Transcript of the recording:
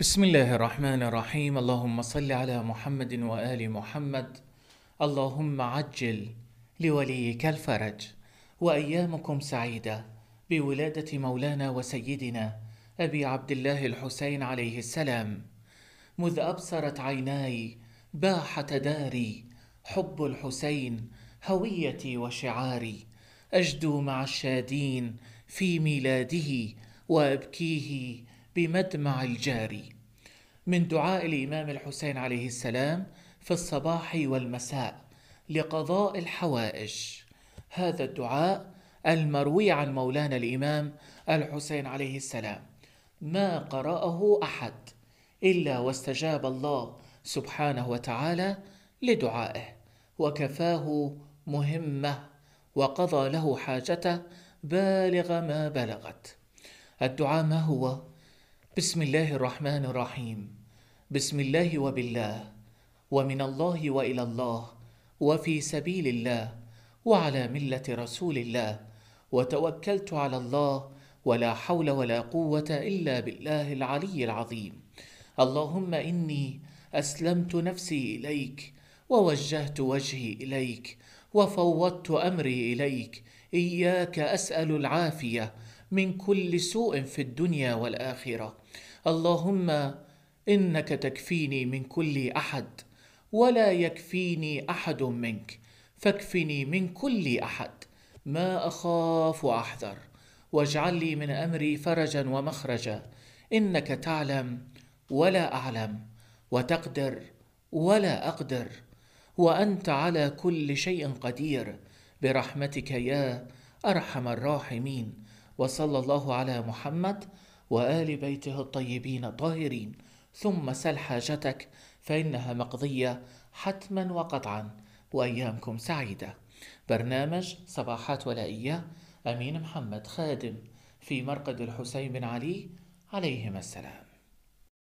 بسم الله الرحمن الرحيم اللهم صل على محمد وآل محمد اللهم عجل لوليك الفرج وأيامكم سعيدة بولادة مولانا وسيدنا أبي عبد الله الحسين عليه السلام مذ أبصرت عيناي باحة داري حب الحسين هويتي وشعاري أجدو مع الشادين في ميلاده وأبكيه بمدمع الجاري من دعاء الإمام الحسين عليه السلام في الصباح والمساء لقضاء الحوائج هذا الدعاء المروي عن مولانا الإمام الحسين عليه السلام ما قرأه أحد إلا واستجاب الله سبحانه وتعالى لدعائه وكفاه مهمة وقضى له حاجته بالغ ما بلغت الدعاء ما هو؟ بسم الله الرحمن الرحيم بسم الله وبالله ومن الله والى الله وفي سبيل الله وعلى مله رسول الله وتوكلت على الله ولا حول ولا قوه الا بالله العلي العظيم اللهم اني اسلمت نفسي اليك ووجهت وجهي اليك وفوضت امري اليك اياك اسال العافيه من كل سوء في الدنيا والاخره اللهم انك تكفيني من كل احد ولا يكفيني احد منك فاكفني من كل احد ما اخاف واحذر واجعل لي من امري فرجا ومخرجا انك تعلم ولا اعلم وتقدر ولا اقدر وانت على كل شيء قدير برحمتك يا ارحم الراحمين وصلى الله على محمد وآل بيته الطيبين الطاهرين ثم سل حاجتك فإنها مقضية حتما وقطعا وأيامكم سعيدة برنامج صباحات ولائية أمين محمد خادم في مرقد الحسين بن علي عليهما السلام